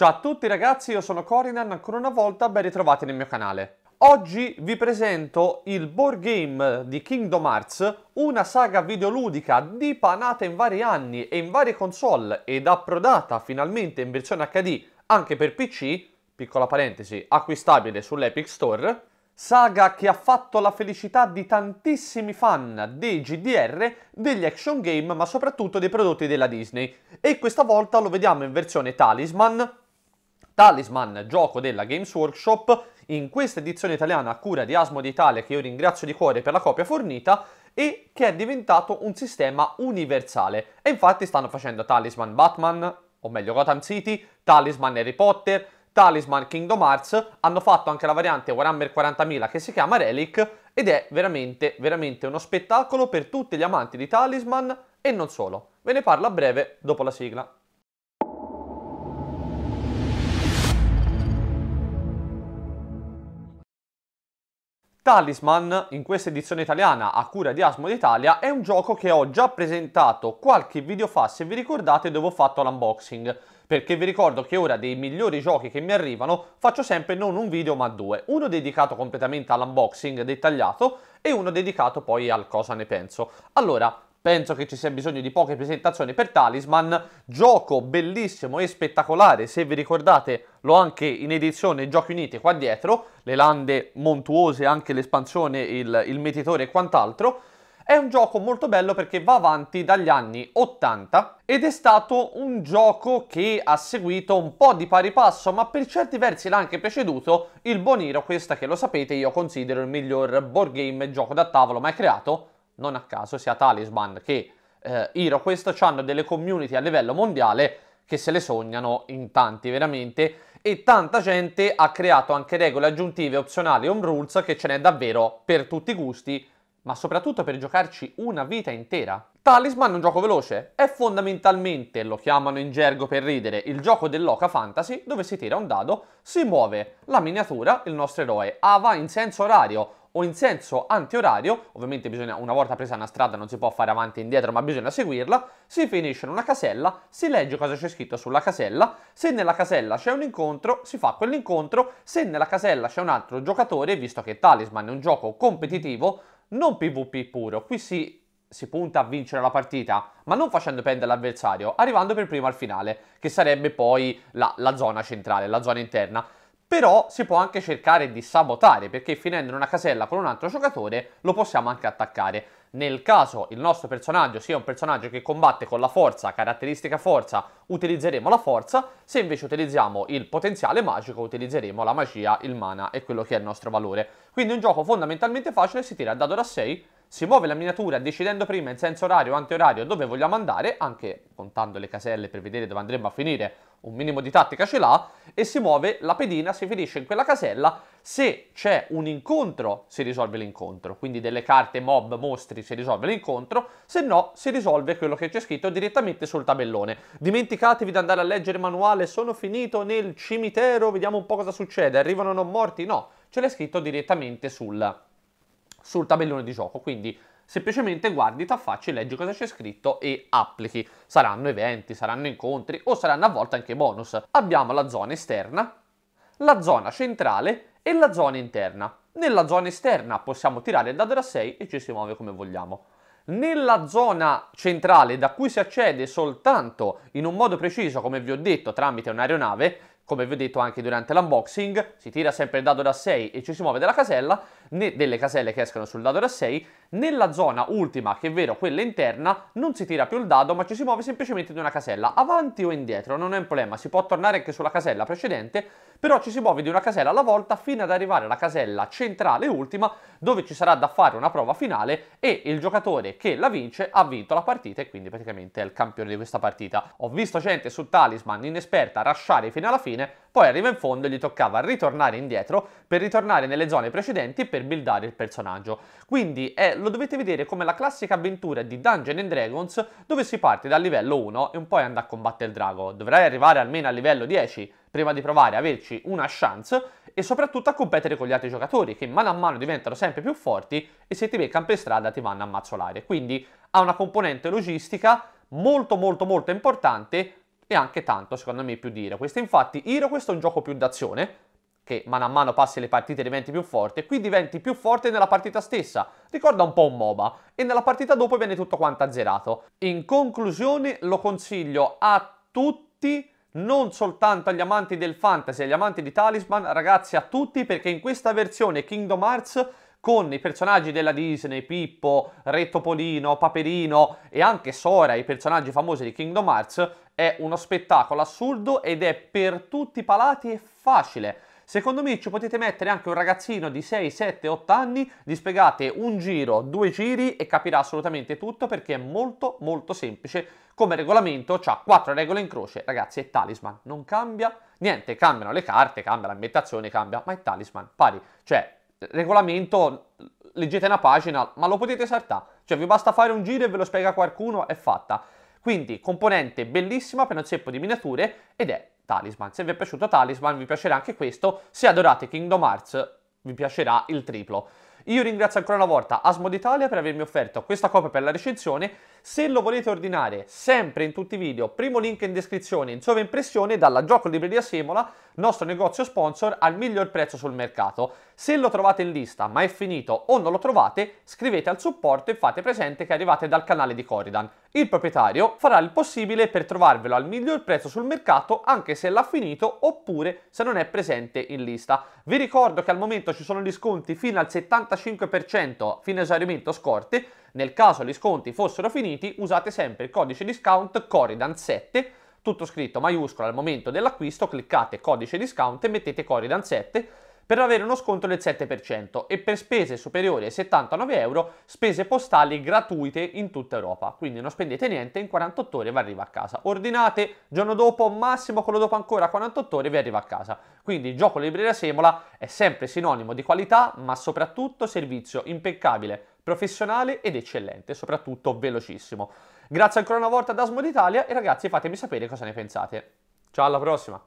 Ciao a tutti ragazzi, io sono Corinan, ancora una volta ben ritrovati nel mio canale. Oggi vi presento il board game di Kingdom Hearts, una saga videoludica dipanata in vari anni e in varie console ed approdata finalmente in versione HD anche per PC, piccola parentesi, acquistabile sull'Epic Store, saga che ha fatto la felicità di tantissimi fan dei GDR, degli action game, ma soprattutto dei prodotti della Disney. E questa volta lo vediamo in versione Talisman, Talisman, gioco della Games Workshop, in questa edizione italiana a cura di Asmo d'Italia, che io ringrazio di cuore per la copia fornita, e che è diventato un sistema universale. E infatti stanno facendo Talisman Batman, o meglio Gotham City, Talisman Harry Potter, Talisman Kingdom Hearts, hanno fatto anche la variante Warhammer 40.000 che si chiama Relic ed è veramente, veramente uno spettacolo per tutti gli amanti di Talisman e non solo. Ve ne parlo a breve dopo la sigla. Talisman, in questa edizione italiana a cura di Asmo d'Italia, è un gioco che ho già presentato qualche video fa, se vi ricordate, dove ho fatto l'unboxing. Perché vi ricordo che ora dei migliori giochi che mi arrivano faccio sempre non un video ma due. Uno dedicato completamente all'unboxing dettagliato e uno dedicato poi al cosa ne penso. Allora, Penso che ci sia bisogno di poche presentazioni per Talisman, gioco bellissimo e spettacolare, se vi ricordate l'ho anche in edizione Giochi Uniti qua dietro, le lande montuose, anche l'espansione, il, il metitore e quant'altro. È un gioco molto bello perché va avanti dagli anni 80 ed è stato un gioco che ha seguito un po' di pari passo, ma per certi versi l'ha anche preceduto il Boniro, questa che lo sapete io considero il miglior board game gioco da tavolo mai creato, non a caso sia Talisman che eh, Hero Quest hanno delle community a livello mondiale che se le sognano in tanti veramente e tanta gente ha creato anche regole aggiuntive opzionali home rules che ce n'è davvero per tutti i gusti ma soprattutto per giocarci una vita intera. Talisman è un gioco veloce, è fondamentalmente, lo chiamano in gergo per ridere, il gioco dell'oca fantasy dove si tira un dado, si muove la miniatura, il nostro eroe, ah, va in senso orario, o in senso antiorario, ovviamente bisogna, una volta presa una strada non si può fare avanti e indietro, ma bisogna seguirla, si finisce in una casella, si legge cosa c'è scritto sulla casella, se nella casella c'è un incontro, si fa quell'incontro, se nella casella c'è un altro giocatore, visto che Talisman è un gioco competitivo, non PvP puro, qui si si punta a vincere la partita, ma non facendo pendere l'avversario, arrivando per primo al finale, che sarebbe poi la, la, zona centrale, la zona interna però si può anche cercare di sabotare perché finendo in una casella con un altro giocatore lo possiamo anche attaccare. Nel caso il nostro personaggio sia un personaggio che combatte con la forza, caratteristica forza, utilizzeremo la forza, se invece utilizziamo il potenziale magico utilizzeremo la magia, il mana e quello che è il nostro valore. Quindi un gioco fondamentalmente facile, si tira a dado da 6, si muove la miniatura decidendo prima in senso orario o antiorario dove vogliamo andare, anche contando le caselle per vedere dove andremo a finire un minimo di tattica ce l'ha e si muove la pedina, si finisce in quella casella, se c'è un incontro si risolve l'incontro, quindi delle carte mob, mostri si risolve l'incontro, se no si risolve quello che c'è scritto direttamente sul tabellone. Dimenticatevi di andare a leggere il manuale, sono finito nel cimitero, vediamo un po' cosa succede, arrivano non morti, no, ce l'è scritto direttamente sul sul tabellone di gioco, quindi semplicemente guardi, ti affacci, leggi cosa c'è scritto e applichi. Saranno eventi, saranno incontri o saranno a volte anche bonus. Abbiamo la zona esterna, la zona centrale e la zona interna. Nella zona esterna possiamo tirare il dado da 6 e ci si muove come vogliamo. Nella zona centrale da cui si accede soltanto in un modo preciso, come vi ho detto, tramite un'aeronave, come vi ho detto anche durante l'unboxing, si tira sempre il dado da 6 e ci si muove dalla casella, né delle caselle che escono sul dado da 6. Nella zona ultima, che è vero quella interna, non si tira più il dado ma ci si muove semplicemente di una casella, avanti o indietro, non è un problema, si può tornare anche sulla casella precedente, però ci si muove di una casella alla volta fino ad arrivare alla casella centrale ultima dove ci sarà da fare una prova finale e il giocatore che la vince ha vinto la partita e quindi praticamente è il campione di questa partita. Ho visto gente su Talisman inesperta rasciare fino alla fine, poi arriva in fondo e gli toccava ritornare indietro per ritornare nelle zone precedenti per buildare il personaggio. Quindi eh, lo dovete vedere come la classica avventura di Dungeon and Dragons dove si parte dal livello 1 e un po' anda a combattere il drago. Dovrai arrivare almeno al livello 10 prima di provare a averci una chance e soprattutto a competere con gli altri giocatori che mano a mano diventano sempre più forti e se ti beccano per strada ti vanno a mazzolare. Quindi ha una componente logistica molto molto molto importante e anche tanto secondo me più di Hero Quest. Infatti Hero Quest è un gioco più d'azione, che man a mano passi le partite diventi più forte, qui diventi più forte nella partita stessa, ricorda un po' un MOBA, e nella partita dopo viene tutto quanto azzerato. In conclusione lo consiglio a tutti, non soltanto agli amanti del fantasy, agli amanti di Talisman, ragazzi a tutti, perché in questa versione Kingdom Hearts con i personaggi della Disney, Pippo, Re Topolino, Paperino e anche Sora, i personaggi famosi di Kingdom Hearts, è uno spettacolo assurdo ed è per tutti i palati e facile. Secondo me ci potete mettere anche un ragazzino di 6, 7, 8 anni, gli spiegate un giro, due giri e capirà assolutamente tutto perché è molto molto semplice. Come regolamento ha quattro regole in croce, ragazzi, è talisman, non cambia niente, cambiano le carte, cambia l'ambientazione, cambia, ma è talisman pari, cioè regolamento leggete una pagina, ma lo potete saltare. Cioè vi basta fare un giro e ve lo spiega qualcuno, è fatta. Quindi componente bellissima per un zeppo di miniature ed è Talisman. Se vi è piaciuto Talisman vi piacerà anche questo, se adorate Kingdom Hearts vi piacerà il triplo. Io ringrazio ancora una volta Asmod Italia per avermi offerto questa copia per la recensione. Se lo volete ordinare sempre in tutti i video, primo link in descrizione in sovraimpressione dalla Gioco Libreria Semola, nostro negozio sponsor al miglior prezzo sul mercato. Se lo trovate in lista ma è finito o non lo trovate, scrivete al supporto e fate presente che arrivate dal canale di Coridan. Il proprietario farà il possibile per trovarvelo al miglior prezzo sul mercato anche se l'ha finito oppure se non è presente in lista. Vi ricordo che al momento ci sono gli sconti fino al 75% fine esaurimento scorte. Nel caso gli sconti fossero finiti usate sempre il codice discount Coridan7 tutto scritto maiuscolo al momento dell'acquisto, cliccate codice discount e mettete Coridan 7 per avere uno sconto del 7% e per spese superiori ai 79 euro spese postali gratuite in tutta Europa. Quindi non spendete niente, in 48 ore vi arriva a casa. Ordinate, giorno dopo, massimo quello dopo ancora 48 ore vi arriva a casa. Quindi il gioco Libreria Semola è sempre sinonimo di qualità, ma soprattutto servizio impeccabile, professionale ed eccellente, soprattutto velocissimo. Grazie ancora una volta ad Asmo d'Italia e ragazzi fatemi sapere cosa ne pensate. Ciao alla prossima!